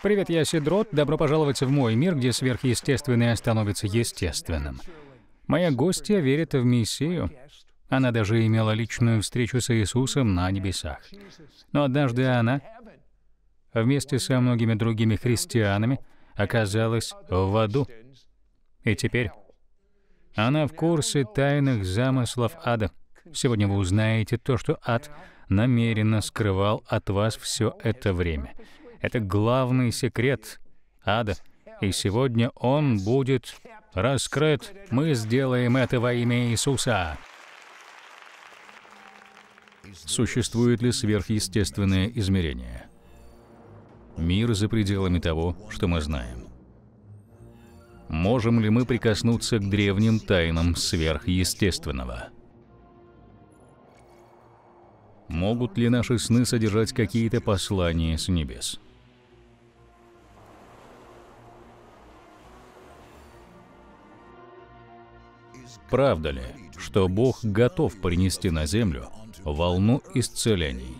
Привет, я Сидрот. Добро пожаловать в мой мир, где сверхъестественное становится естественным. Моя гостья верит в миссию. Она даже имела личную встречу с Иисусом на небесах. Но однажды она, вместе со многими другими христианами, оказалась в аду. И теперь она в курсе тайных замыслов ада. Сегодня вы узнаете то, что ад намеренно скрывал от вас все это время — это главный секрет ада. И сегодня он будет раскрыт. Мы сделаем это во имя Иисуса. Существует ли сверхъестественное измерение? Мир за пределами того, что мы знаем. Можем ли мы прикоснуться к древним тайнам сверхъестественного? Могут ли наши сны содержать какие-то послания с небес? Правда ли, что Бог готов принести на землю волну исцелений?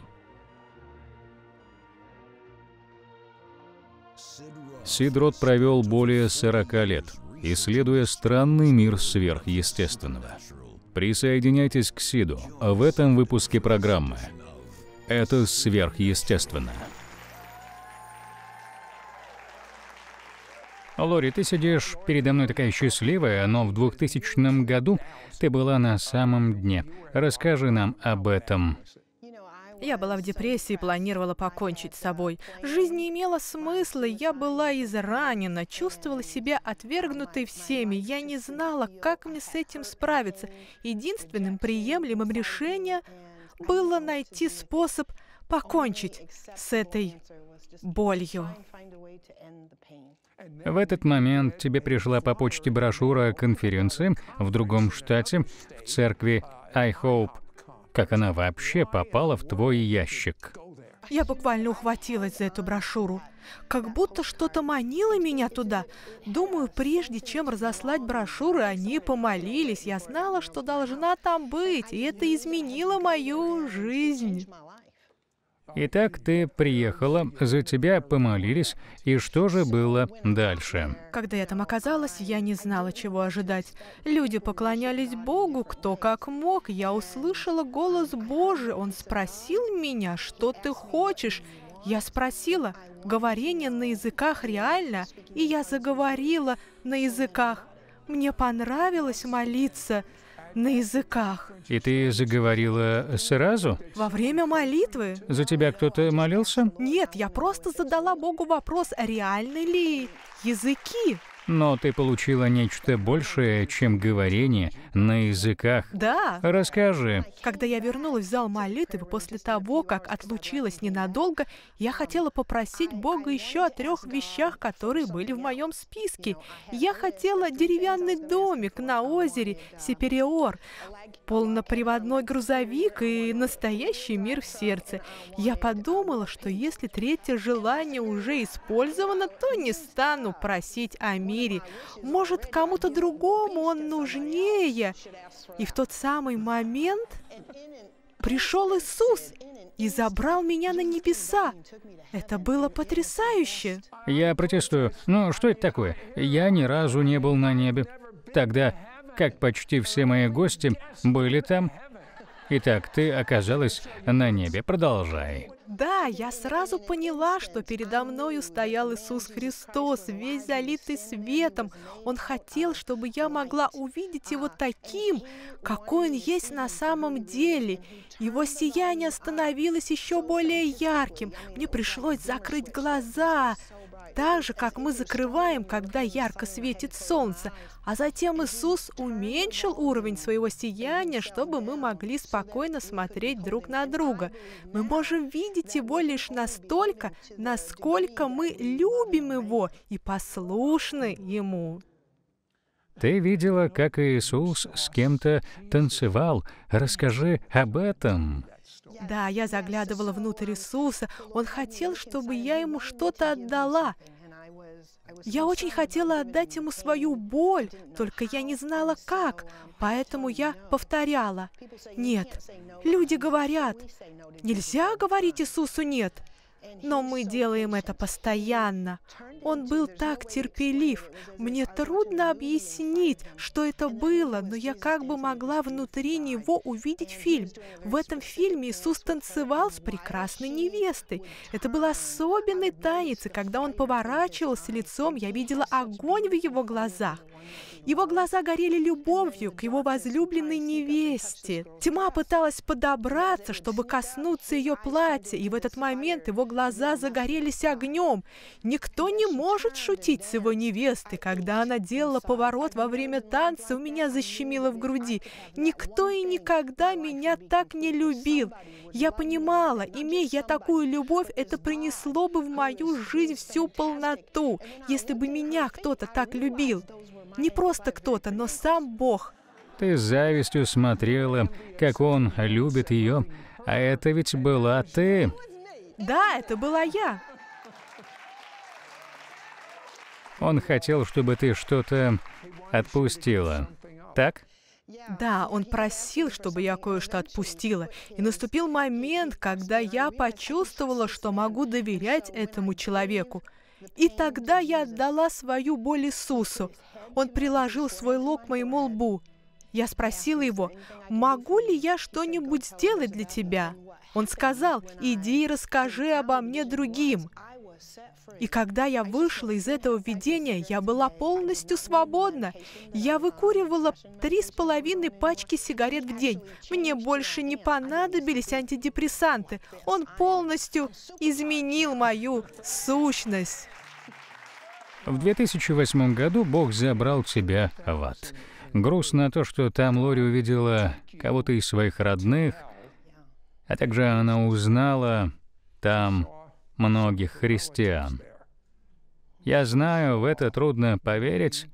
Сидрот провел более 40 лет, исследуя странный мир сверхъестественного. Присоединяйтесь к Сиду в этом выпуске программы. Это сверхъестественно. Лори, ты сидишь передо мной такая счастливая, но в 2000 году ты была на самом дне. Расскажи нам об этом. Я была в депрессии и планировала покончить с собой. Жизнь не имела смысла, я была изранена, чувствовала себя отвергнутой всеми. Я не знала, как мне с этим справиться. Единственным приемлемым решением было найти способ покончить с этой болью. В этот момент тебе пришла по почте брошюра о конференции в другом штате, в церкви I Hope. Как она вообще попала в твой ящик? Я буквально ухватилась за эту брошюру. Как будто что-то манило меня туда. Думаю, прежде чем разослать брошюры, они помолились. Я знала, что должна там быть, и это изменило мою жизнь. Итак, ты приехала, за тебя помолились, и что же было дальше? Когда я там оказалась, я не знала, чего ожидать. Люди поклонялись Богу, кто как мог. Я услышала голос Божий. Он спросил меня, что ты хочешь. Я спросила, говорение на языках реально, и я заговорила на языках. Мне понравилось молиться на языках. И ты заговорила сразу? Во время молитвы. За тебя кто-то молился? Нет, я просто задала Богу вопрос, реальны ли языки? Но ты получила нечто большее, чем говорение на языках. Да. Расскажи. Когда я вернулась в зал молитвы после того, как отлучилась ненадолго, я хотела попросить Бога еще о трех вещах, которые были в моем списке. Я хотела деревянный домик на озере Сепериор, полноприводной грузовик и настоящий мир в сердце. Я подумала, что если третье желание уже использовано, то не стану просить о мире мире. Может, кому-то другому он нужнее. И в тот самый момент пришел Иисус и забрал меня на небеса. Это было потрясающе. Я протестую. Ну, что это такое? Я ни разу не был на небе. Тогда, как почти все мои гости, были там. Итак, ты оказалась на небе. Продолжай. Да, я сразу поняла, что передо мною стоял Иисус Христос, весь залитый светом. Он хотел, чтобы я могла увидеть Его таким, какой Он есть на самом деле. Его сияние становилось еще более ярким. Мне пришлось закрыть глаза так же, как мы закрываем, когда ярко светит солнце. А затем Иисус уменьшил уровень своего сияния, чтобы мы могли спокойно смотреть друг на друга. Мы можем видеть Его лишь настолько, насколько мы любим Его и послушны Ему. Ты видела, как Иисус с кем-то танцевал. Расскажи об этом. Да, я заглядывала внутрь Иисуса. Он хотел, чтобы я ему что-то отдала. Я очень хотела отдать ему свою боль, только я не знала как, поэтому я повторяла. Нет, люди говорят, нельзя говорить Иисусу «нет». Но мы делаем это постоянно. Он был так терпелив. Мне трудно объяснить, что это было, но я как бы могла внутри него увидеть фильм. В этом фильме Иисус танцевал с прекрасной невестой. Это был особенный танец, и когда он поворачивался лицом, я видела огонь в его глазах. Его глаза горели любовью к его возлюбленной невесте. Тьма пыталась подобраться, чтобы коснуться ее платья, и в этот момент его глаза загорелись огнем. Никто не может шутить с его невестой. Когда она делала поворот во время танца, у меня защемило в груди. Никто и никогда меня так не любил. Я понимала, имея я такую любовь, это принесло бы в мою жизнь всю полноту, если бы меня кто-то так любил. Не просто кто-то, но сам Бог. Ты с завистью смотрела, как он любит ее. А это ведь была ты. Да, это была я. Он хотел, чтобы ты что-то отпустила. Так? Да, он просил, чтобы я кое-что отпустила. И наступил момент, когда я почувствовала, что могу доверять этому человеку. И тогда я отдала свою боль Иисусу. Он приложил свой лоб к моему лбу. Я спросила его, «Могу ли я что-нибудь сделать для тебя?» Он сказал, «Иди и расскажи обо мне другим». И когда я вышла из этого видения, я была полностью свободна. Я выкуривала три с половиной пачки сигарет в день. Мне больше не понадобились антидепрессанты. Он полностью изменил мою сущность. В 2008 году Бог забрал тебя в ад. Грустно то, что там Лори увидела кого-то из своих родных, а также она узнала там многих христиан. Я знаю, в это трудно поверить,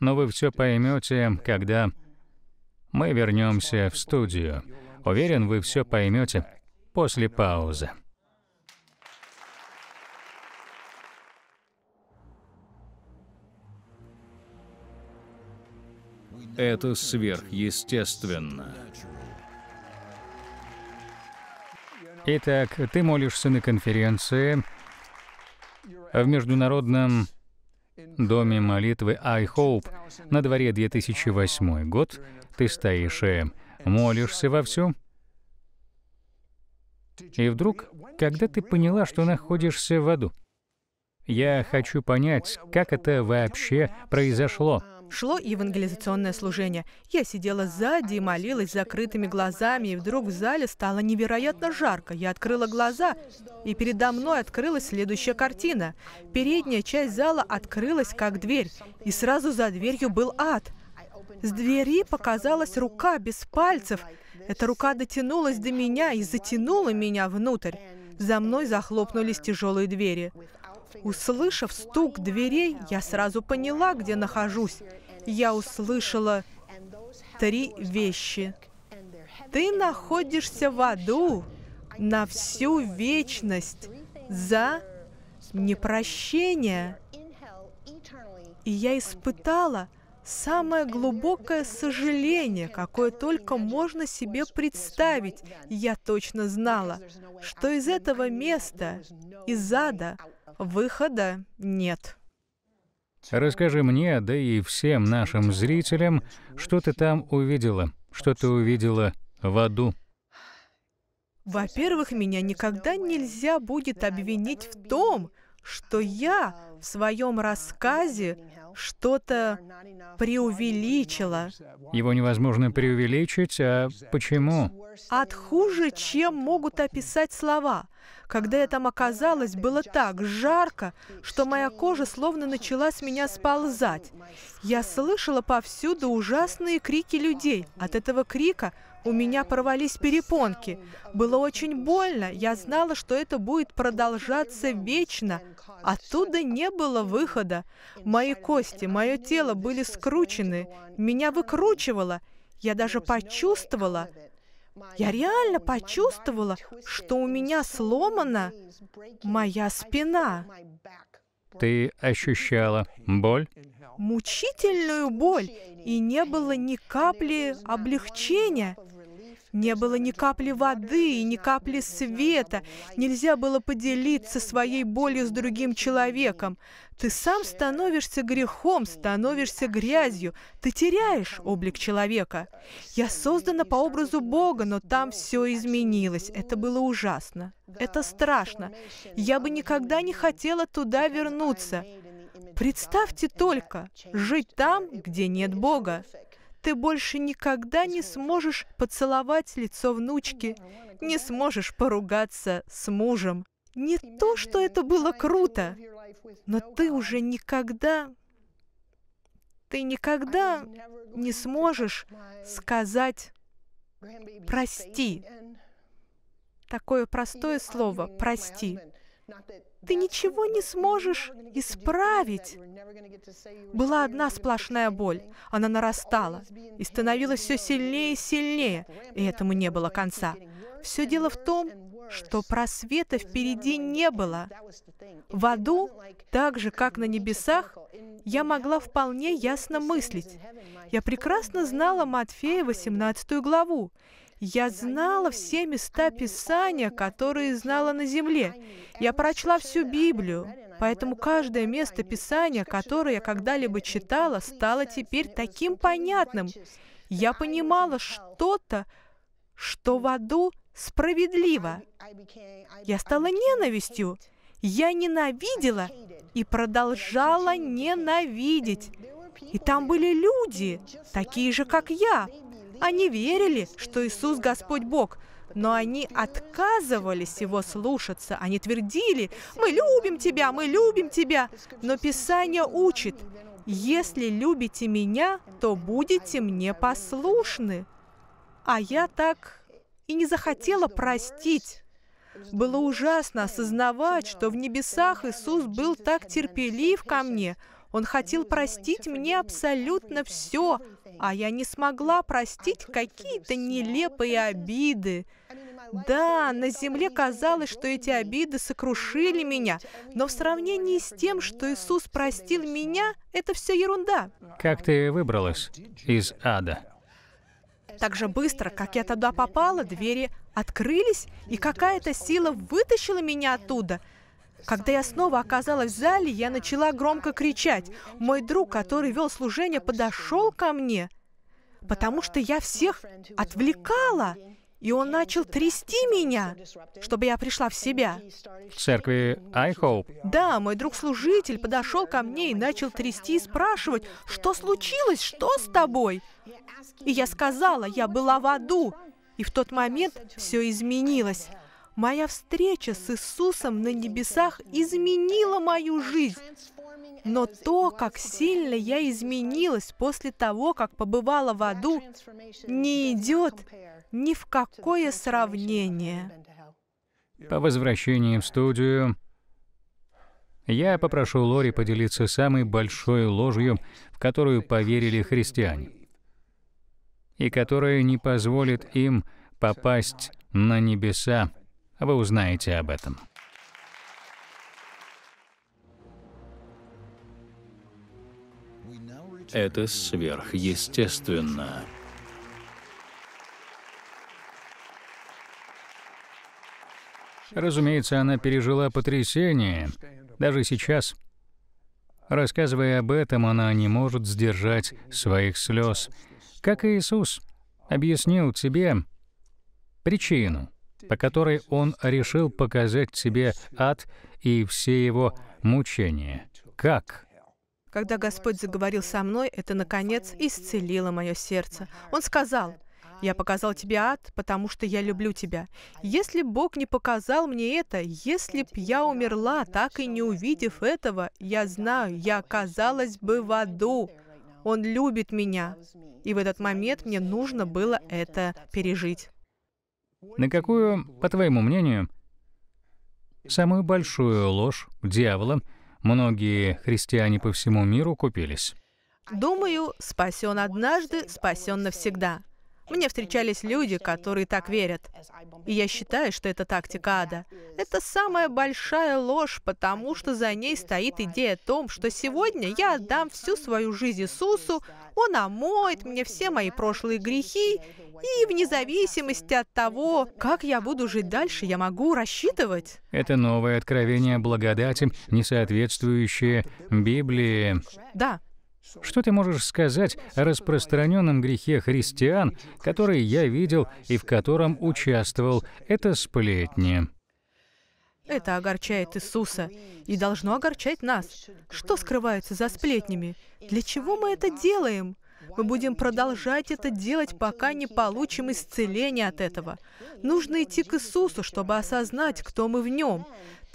но вы все поймете, когда мы вернемся в студию. Уверен, вы все поймете после паузы. Это сверхъестественно. Итак, ты молишься на конференции в Международном доме молитвы I Hope на дворе 2008 год. Ты стоишь и молишься вовсю. И вдруг, когда ты поняла, что находишься в аду, я хочу понять, как это вообще произошло. Шло евангелизационное служение. Я сидела сзади и молилась закрытыми глазами, и вдруг в зале стало невероятно жарко. Я открыла глаза, и передо мной открылась следующая картина. Передняя часть зала открылась как дверь, и сразу за дверью был ад. С двери показалась рука без пальцев. Эта рука дотянулась до меня и затянула меня внутрь. За мной захлопнулись тяжелые двери. Услышав стук дверей, я сразу поняла, где нахожусь. Я услышала три вещи. Ты находишься в аду на всю вечность за непрощение. И я испытала самое глубокое сожаление, какое только можно себе представить. Я точно знала, что из этого места, из ада, Выхода нет. Расскажи мне, да и всем нашим зрителям, что ты там увидела, что ты увидела в аду. Во-первых, меня никогда нельзя будет обвинить в том, что я в своем рассказе что-то преувеличила. Его невозможно преувеличить, а почему? От хуже, чем могут описать слова. Когда я там оказалась, было так жарко, что моя кожа словно начала с меня сползать. Я слышала повсюду ужасные крики людей. От этого крика у меня порвались перепонки. Было очень больно. Я знала, что это будет продолжаться вечно. Оттуда не было выхода. Мои кости, мое тело были скручены. Меня выкручивало. Я даже почувствовала, я реально почувствовала, что у меня сломана моя спина. Ты ощущала боль? Мучительную боль, и не было ни капли облегчения. Не было ни капли воды и ни капли света. Нельзя было поделиться своей болью с другим человеком. Ты сам становишься грехом, становишься грязью. Ты теряешь облик человека. Я создана по образу Бога, но там все изменилось. Это было ужасно. Это страшно. Я бы никогда не хотела туда вернуться. Представьте только, жить там, где нет Бога ты больше никогда не сможешь поцеловать лицо внучки, не сможешь поругаться с мужем. Не то, что это было круто, но ты уже никогда, ты никогда не сможешь сказать «прости». Такое простое слово «прости». Ты ничего не сможешь исправить. Была одна сплошная боль. Она нарастала и становилась все сильнее и сильнее, и этому не было конца. Все дело в том, что просвета впереди не было. В аду, так же как на небесах, я могла вполне ясно мыслить. Я прекрасно знала Матфея 18 главу я знала все места Писания, которые знала на земле. Я прочла всю Библию, поэтому каждое место Писания, которое я когда-либо читала, стало теперь таким понятным. Я понимала что-то, что в аду справедливо. Я стала ненавистью. Я ненавидела и продолжала ненавидеть. И там были люди, такие же, как я, они верили, что Иисус Господь Бог, но они отказывались его слушаться. Они твердили, мы любим тебя, мы любим тебя. Но Писание учит, если любите меня, то будете мне послушны. А я так и не захотела простить. Было ужасно осознавать, что в небесах Иисус был так терпелив ко мне. Он хотел простить мне абсолютно все, а я не смогла простить какие-то нелепые обиды. Да, на земле казалось, что эти обиды сокрушили меня, но в сравнении с тем, что Иисус простил меня, это все ерунда. Как ты выбралась из ада? Так же быстро, как я туда попала, двери открылись, и какая-то сила вытащила меня оттуда – когда я снова оказалась в зале, я начала громко кричать. Мой друг, который вел служение, подошел ко мне, потому что я всех отвлекала. И он начал трясти меня, чтобы я пришла в себя. В церкви I Hope? Да, мой друг-служитель подошел ко мне и начал трясти и спрашивать, что случилось, что с тобой? И я сказала, я была в аду. И в тот момент все изменилось. Моя встреча с Иисусом на небесах изменила мою жизнь. Но то, как сильно я изменилась после того, как побывала в аду, не идет ни в какое сравнение. По возвращении в студию я попрошу Лори поделиться самой большой ложью, в которую поверили христиане, и которая не позволит им попасть на небеса а вы узнаете об этом. Это сверхъестественно. Разумеется, она пережила потрясение, даже сейчас. Рассказывая об этом, она не может сдержать своих слез. Как Иисус объяснил тебе причину — по которой он решил показать себе ад и все его мучения. Как? Когда Господь заговорил со мной, это, наконец, исцелило мое сердце. Он сказал, «Я показал тебе ад, потому что я люблю тебя. Если Бог не показал мне это, если б я умерла, так и не увидев этого, я знаю, я оказалась бы в аду». Он любит меня. И в этот момент мне нужно было это пережить. На какую, по твоему мнению, самую большую ложь дьявола многие христиане по всему миру купились? Думаю, спасен однажды, спасен навсегда. Мне встречались люди, которые так верят. И я считаю, что это тактика ада. Это самая большая ложь, потому что за ней стоит идея о том, что сегодня я отдам всю свою жизнь Иисусу, Он омоет мне все мои прошлые грехи, и вне зависимости от того, как я буду жить дальше, я могу рассчитывать. Это новое откровение благодати, не соответствующее Библии. Да, что ты можешь сказать о распространенном грехе христиан, который я видел и в котором участвовал? Это сплетни. Это огорчает Иисуса и должно огорчать нас. Что скрывается за сплетнями? Для чего мы это делаем? Мы будем продолжать это делать, пока не получим исцеления от этого. Нужно идти к Иисусу, чтобы осознать, кто мы в Нем.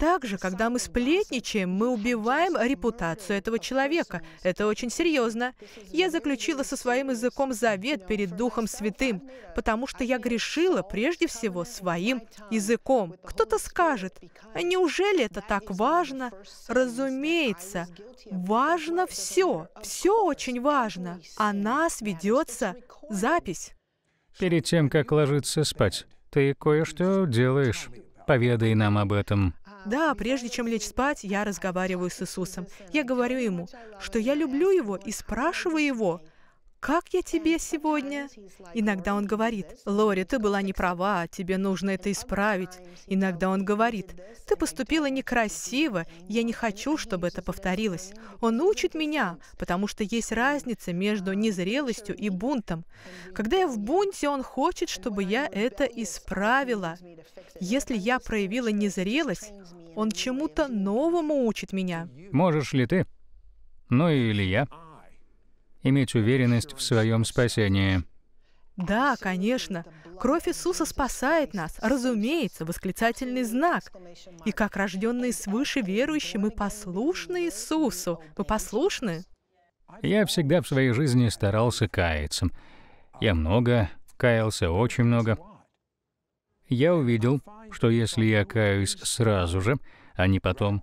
Также, когда мы сплетничаем, мы убиваем репутацию этого человека. Это очень серьезно. Я заключила со своим языком завет перед Духом Святым, потому что я грешила прежде всего своим языком. Кто-то скажет, а неужели это так важно? Разумеется, важно все. Все очень важно. О а нас ведется запись. Перед тем, как ложиться спать, ты кое-что делаешь. Поведай нам об этом. А, да, прежде чем лечь спать, я разговариваю с Иисусом. Я говорю Ему, что я люблю Его и спрашиваю Его, как я тебе сегодня?» Иногда он говорит, «Лори, ты была не права, тебе нужно это исправить». Иногда он говорит, «Ты поступила некрасиво, я не хочу, чтобы это повторилось». Он учит меня, потому что есть разница между незрелостью и бунтом. Когда я в бунте, он хочет, чтобы я это исправила. Если я проявила незрелость, он чему-то новому учит меня. Можешь ли ты? Ну или я? иметь уверенность в своем спасении. Да, конечно. Кровь Иисуса спасает нас, разумеется, восклицательный знак. И как рожденные свыше верующие, мы послушны Иисусу. Вы послушны? Я всегда в своей жизни старался каяться. Я много каялся, очень много. Я увидел, что если я каюсь сразу же, а не потом,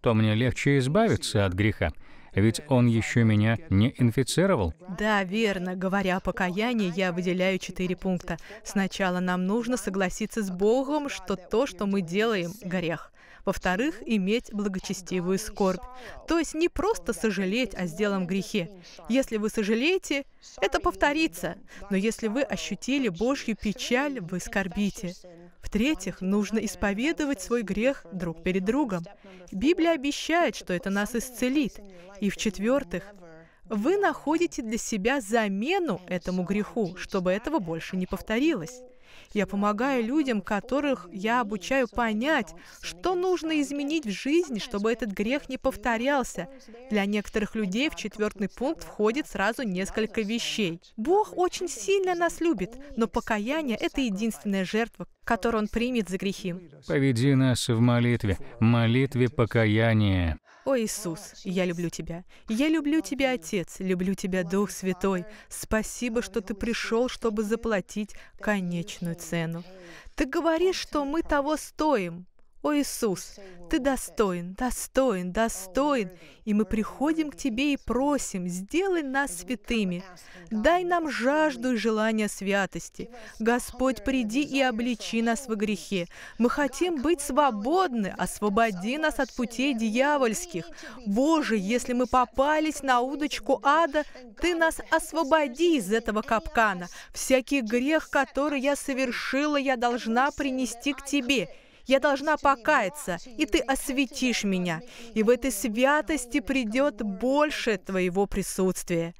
то мне легче избавиться от греха ведь он еще меня не инфицировал. Да, верно. Говоря о покаянии, я выделяю четыре пункта. Сначала нам нужно согласиться с Богом, что то, что мы делаем, грех. Во-вторых, иметь благочестивую скорбь. То есть не просто сожалеть о сделанном грехе. Если вы сожалеете, это повторится. Но если вы ощутили Божью печаль, вы скорбите. В-третьих, нужно исповедовать свой грех друг перед другом. Библия обещает, что это нас исцелит. И в-четвертых, вы находите для себя замену этому греху, чтобы этого больше не повторилось. Я помогаю людям, которых я обучаю понять, что нужно изменить в жизни, чтобы этот грех не повторялся. Для некоторых людей в четвертый пункт входит сразу несколько вещей. Бог очень сильно нас любит, но покаяние — это единственная жертва, которую Он примет за грехи. Поведи нас в молитве, молитве покаяния. О Иисус, я люблю Тебя. Я люблю Тебя, Отец, люблю Тебя, Дух Святой. Спасибо, что Ты пришел, чтобы заплатить конечную цену. Ты говоришь, что мы того стоим. «О Иисус, Ты достоин, достоин, достоин, и мы приходим к Тебе и просим, сделай нас святыми, дай нам жажду и желание святости. Господь, приди и обличи нас во грехе. Мы хотим быть свободны, освободи нас от путей дьявольских. Боже, если мы попались на удочку ада, Ты нас освободи из этого капкана. Всякий грех, который я совершила, я должна принести к Тебе» Я должна покаяться, и ты осветишь меня. И в этой святости придет больше твоего присутствия.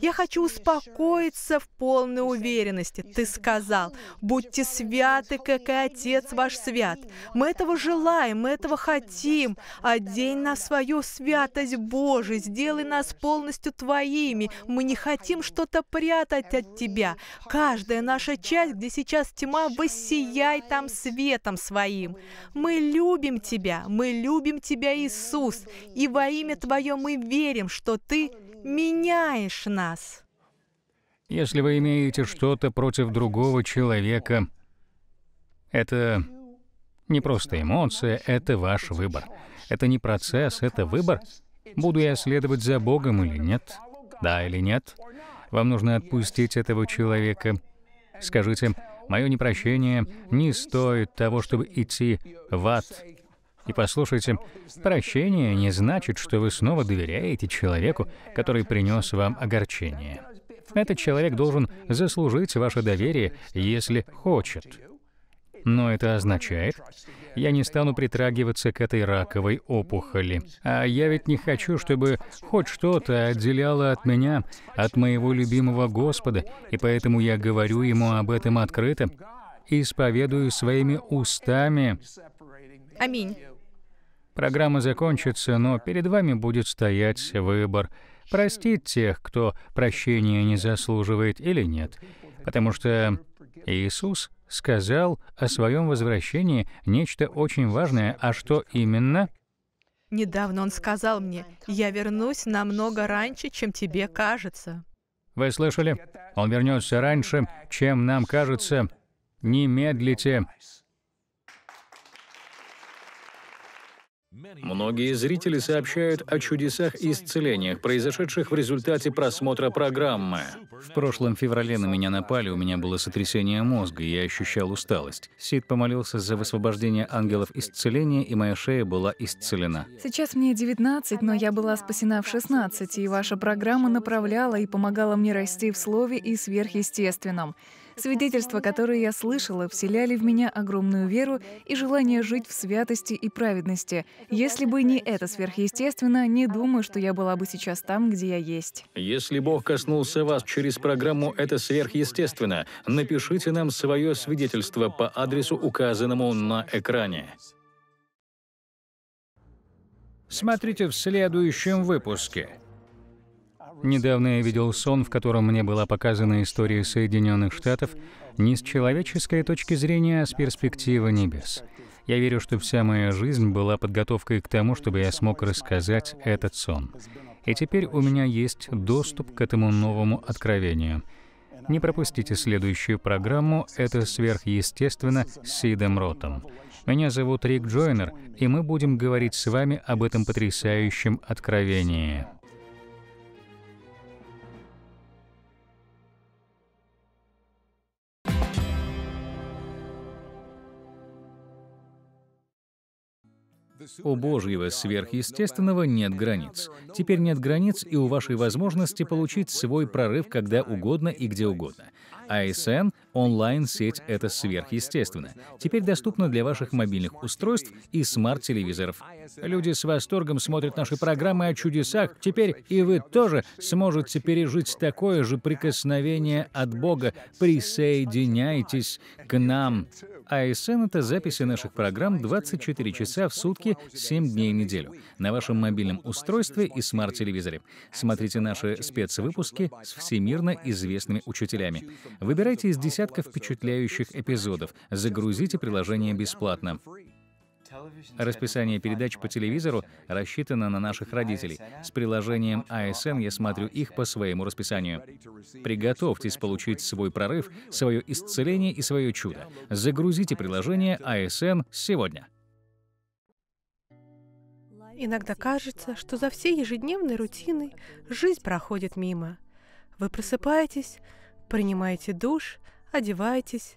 Я хочу успокоиться в полной уверенности. Ты сказал, будьте святы, как и Отец ваш свят. Мы этого желаем, мы этого хотим. Одень нас в свою святость Божию, сделай нас полностью твоими. Мы не хотим что-то прятать от тебя. Каждая наша часть, где сейчас тьма, воссияй там светом своим говорим, мы любим Тебя, мы любим Тебя, Иисус, и во имя Твое мы верим, что Ты меняешь нас. Если вы имеете что-то против другого человека, это не просто эмоция, это ваш выбор. Это не процесс, это выбор. Буду я следовать за Богом или нет? Да или нет? Вам нужно отпустить этого человека. Скажите, Мое непрощение не стоит того, чтобы идти в ад. И послушайте, прощение не значит, что вы снова доверяете человеку, который принес вам огорчение. Этот человек должен заслужить ваше доверие, если хочет. Но это означает, я не стану притрагиваться к этой раковой опухоли. А я ведь не хочу, чтобы хоть что-то отделяло от меня, от моего любимого Господа, и поэтому я говорю ему об этом открыто, исповедую своими устами. Аминь. Программа закончится, но перед вами будет стоять выбор простить тех, кто прощения не заслуживает или нет, потому что Иисус сказал о своем возвращении нечто очень важное, а что именно? Недавно он сказал мне, «Я вернусь намного раньше, чем тебе кажется». Вы слышали? Он вернется раньше, чем нам кажется. Не медлите. Многие зрители сообщают о чудесах и исцелениях, произошедших в результате просмотра программы. В прошлом феврале на меня напали, у меня было сотрясение мозга, и я ощущал усталость. Сид помолился за высвобождение ангелов исцеления, и моя шея была исцелена. Сейчас мне 19, но я была спасена в 16, и ваша программа направляла и помогала мне расти в слове и сверхъестественном. Свидетельства, которые я слышала, вселяли в меня огромную веру и желание жить в святости и праведности. Если бы не это сверхъестественно, не думаю, что я была бы сейчас там, где я есть. Если Бог коснулся вас через программу «Это сверхъестественно», напишите нам свое свидетельство по адресу, указанному на экране. Смотрите в следующем выпуске. Недавно я видел сон, в котором мне была показана история Соединенных Штатов не с человеческой точки зрения, а с перспективы небес. Я верю, что вся моя жизнь была подготовкой к тому, чтобы я смог рассказать этот сон. И теперь у меня есть доступ к этому новому откровению. Не пропустите следующую программу «Это сверхъестественно» с Сидом Ротом. Меня зовут Рик Джойнер, и мы будем говорить с вами об этом потрясающем откровении. У Божьего сверхъестественного нет границ. Теперь нет границ и у вашей возможности получить свой прорыв когда угодно и где угодно. ISN, а — онлайн-сеть «Это сверхъестественно». Теперь доступно для ваших мобильных устройств и смарт-телевизоров. Люди с восторгом смотрят наши программы о чудесах. Теперь и вы тоже сможете пережить такое же прикосновение от Бога. Присоединяйтесь к нам. ASN — это записи наших программ 24 часа в сутки, 7 дней в неделю, на вашем мобильном устройстве и смарт-телевизоре. Смотрите наши спецвыпуски с всемирно известными учителями. Выбирайте из десятков впечатляющих эпизодов, загрузите приложение бесплатно. Расписание передач по телевизору рассчитано на наших родителей. С приложением ASN а я смотрю их по своему расписанию. Приготовьтесь получить свой прорыв, свое исцеление и свое чудо. Загрузите приложение ASN а сегодня. Иногда кажется, что за всей ежедневной рутиной жизнь проходит мимо. Вы просыпаетесь, принимаете душ, одеваетесь,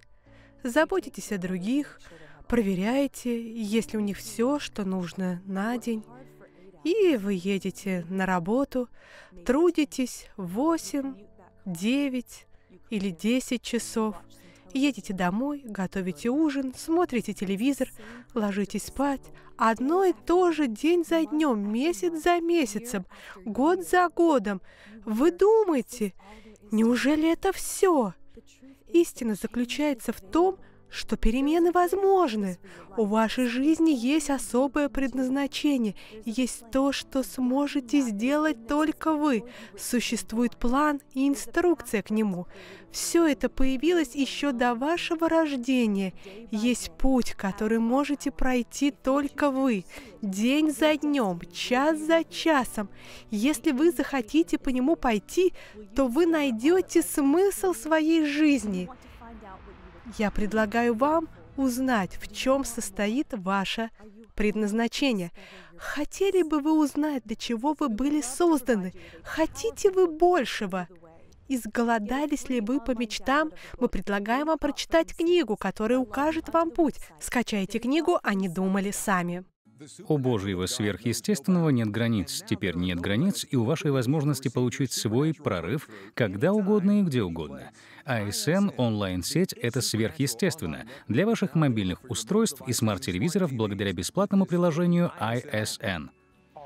заботитесь о других — проверяете, есть ли у них все, что нужно на день. И вы едете на работу, трудитесь 8, 9 или 10 часов, едете домой, готовите ужин, смотрите телевизор, ложитесь спать. Одно и то же день за днем, месяц за месяцем, год за годом. Вы думаете, неужели это все? Истина заключается в том, что перемены возможны. У вашей жизни есть особое предназначение, есть то, что сможете сделать только вы. Существует план и инструкция к нему. Все это появилось еще до вашего рождения. Есть путь, который можете пройти только вы, день за днем, час за часом. Если вы захотите по нему пойти, то вы найдете смысл своей жизни – я предлагаю вам узнать, в чем состоит ваше предназначение. Хотели бы вы узнать, для чего вы были созданы? Хотите вы большего? Изголодались ли вы по мечтам? Мы предлагаем вам прочитать книгу, которая укажет вам путь. Скачайте книгу а не думали сами». У Божьего сверхъестественного нет границ, теперь нет границ и у вашей возможности получить свой прорыв когда угодно и где угодно. ISN а онлайн-сеть — это сверхъестественно для ваших мобильных устройств и смарт-телевизоров благодаря бесплатному приложению ISN а —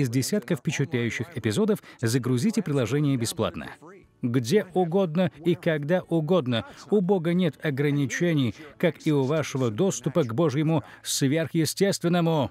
из десятков впечатляющих эпизодов загрузите приложение бесплатно. Где угодно и когда угодно. У Бога нет ограничений, как и у вашего доступа к Божьему сверхъестественному.